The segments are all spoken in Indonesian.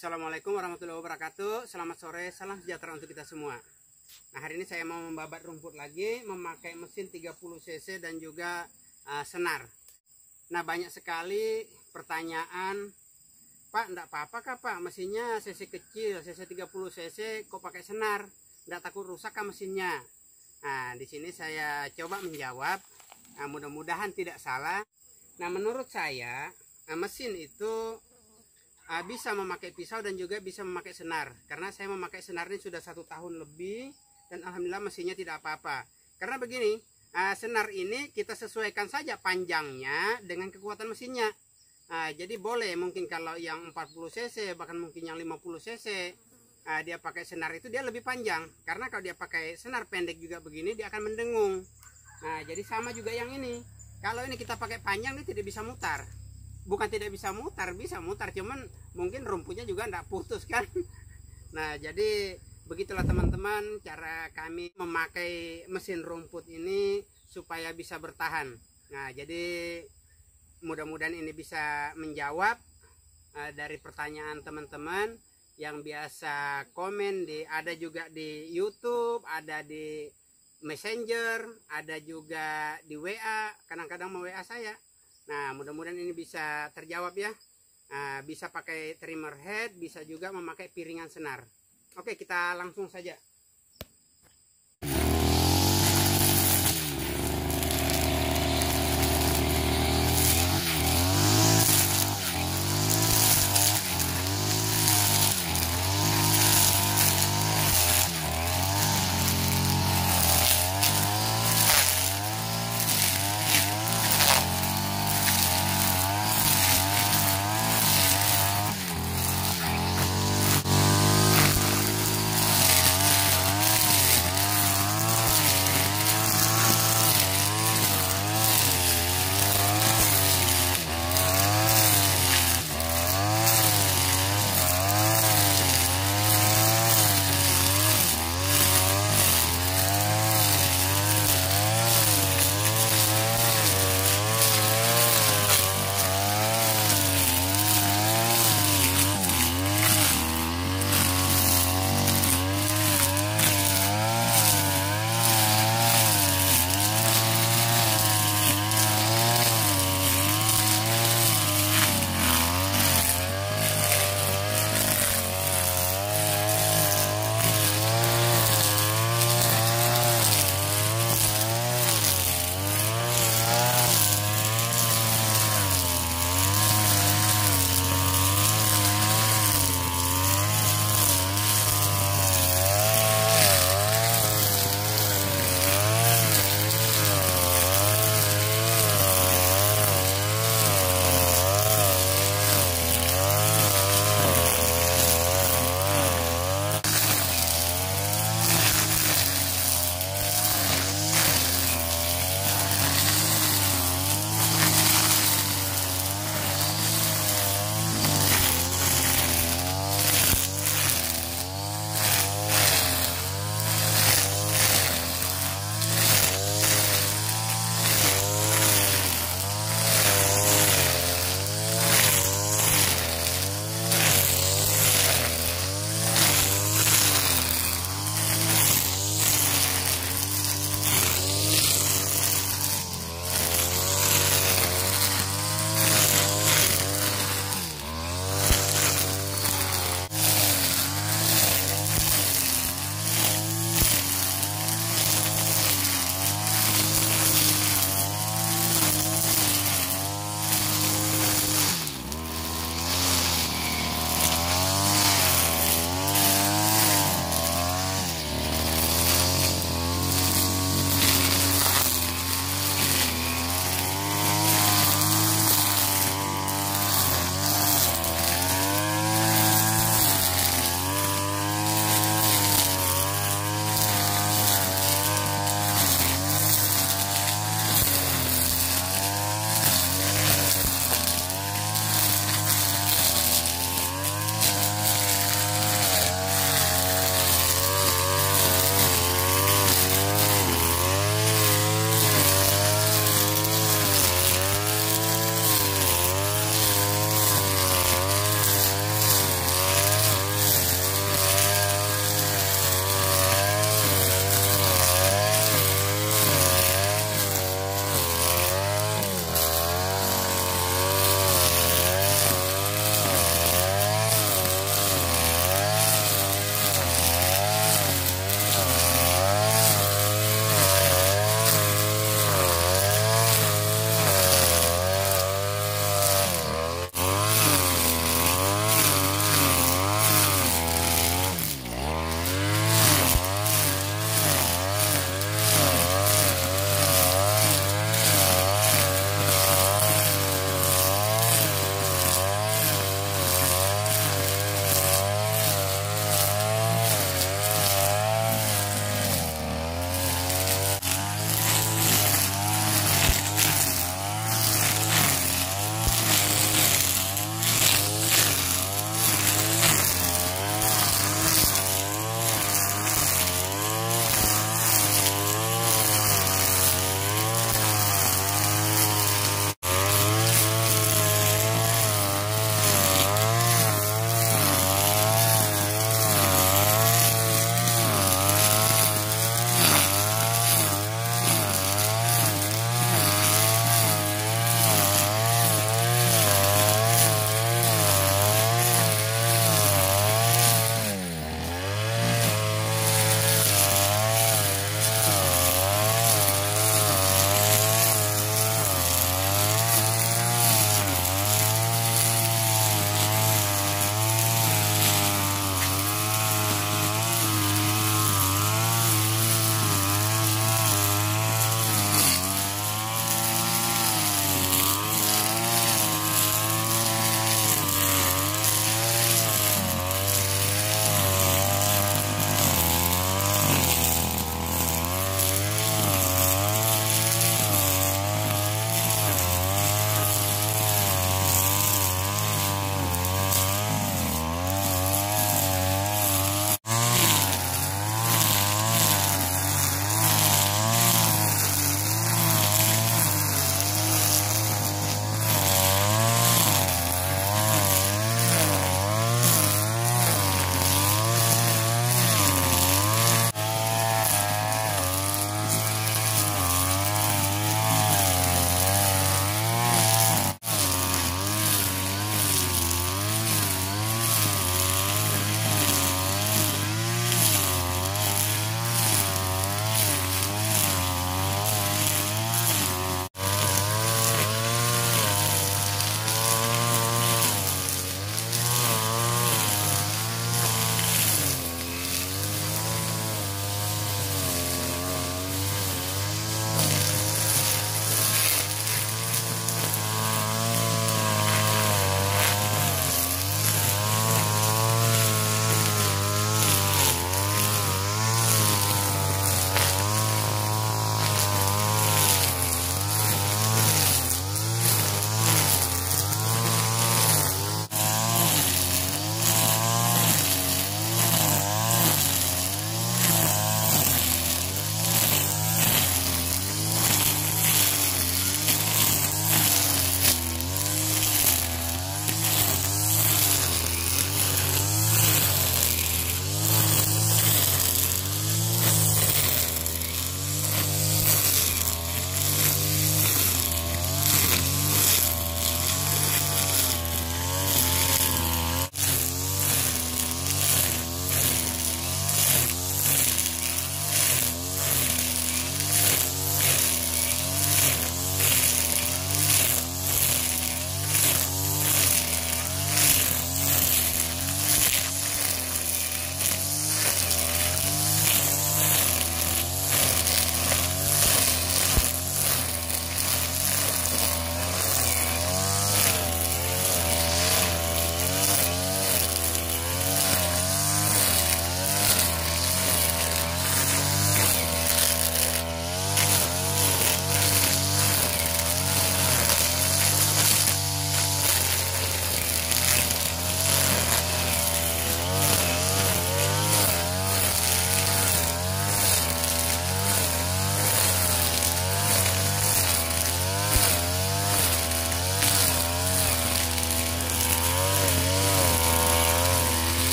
Assalamualaikum warahmatullahi wabarakatuh Selamat sore, salam sejahtera untuk kita semua Nah hari ini saya mau membabat rumput lagi Memakai mesin 30cc dan juga uh, senar Nah banyak sekali pertanyaan Pak, enggak apa-apa kah Pak? Mesinnya cc kecil, cc 30cc kok pakai senar? Enggak takut rusak kah mesinnya? Nah di sini saya coba menjawab Nah mudah-mudahan tidak salah Nah menurut saya eh, mesin itu uh, bisa memakai pisau dan juga bisa memakai senar karena saya memakai senar ini sudah satu tahun lebih dan alhamdulillah mesinnya tidak apa-apa karena begini uh, senar ini kita sesuaikan saja panjangnya dengan kekuatan mesinnya uh, jadi boleh mungkin kalau yang 40 cc bahkan mungkin yang 50 cc uh, dia pakai senar itu dia lebih panjang karena kalau dia pakai senar pendek juga begini dia akan mendengung nah jadi sama juga yang ini kalau ini kita pakai panjang dia tidak bisa mutar bukan tidak bisa mutar bisa mutar cuman mungkin rumputnya juga tidak putus kan nah jadi begitulah teman-teman cara kami memakai mesin rumput ini supaya bisa bertahan nah jadi mudah-mudahan ini bisa menjawab uh, dari pertanyaan teman-teman yang biasa komen di ada juga di YouTube ada di Messenger ada juga di WA kadang-kadang mau WA saya Nah, mudah-mudahan ini bisa terjawab ya. Nah, bisa pakai trimmer head, bisa juga memakai piringan senar. Oke, kita langsung saja.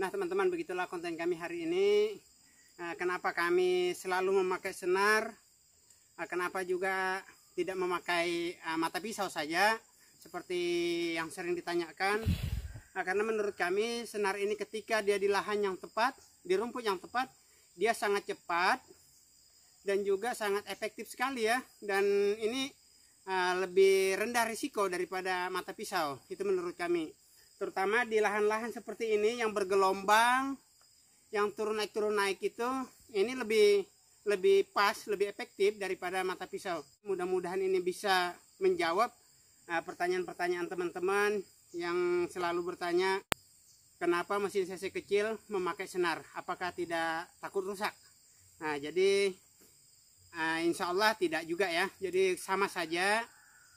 Nah teman-teman begitulah konten kami hari ini eh, Kenapa kami selalu memakai senar eh, Kenapa juga tidak memakai eh, mata pisau saja Seperti yang sering ditanyakan Karena menurut kami senar ini ketika dia di lahan yang tepat Di rumput yang tepat Dia sangat cepat Dan juga sangat efektif sekali ya Dan ini lebih rendah risiko daripada mata pisau Itu menurut kami terutama di lahan-lahan seperti ini yang bergelombang yang turun naik turun naik itu ini lebih lebih pas lebih efektif daripada mata pisau mudah-mudahan ini bisa menjawab uh, pertanyaan-pertanyaan uh, teman-teman yang selalu bertanya kenapa mesin cc kecil memakai senar apakah tidak takut rusak nah jadi uh, insya Allah tidak juga ya jadi sama saja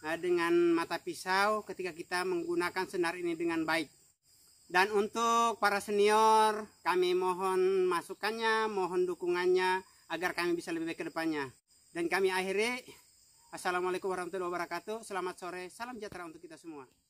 Eh, dengan mata pisau ketika kita menggunakan senar ini dengan baik. Dan untuk para senior, kami mohon masukannya, mohon dukungannya agar kami bisa lebih baik ke depannya. Dan kami akhiri, Assalamualaikum warahmatullahi wabarakatuh, selamat sore, salam sejahtera untuk kita semua.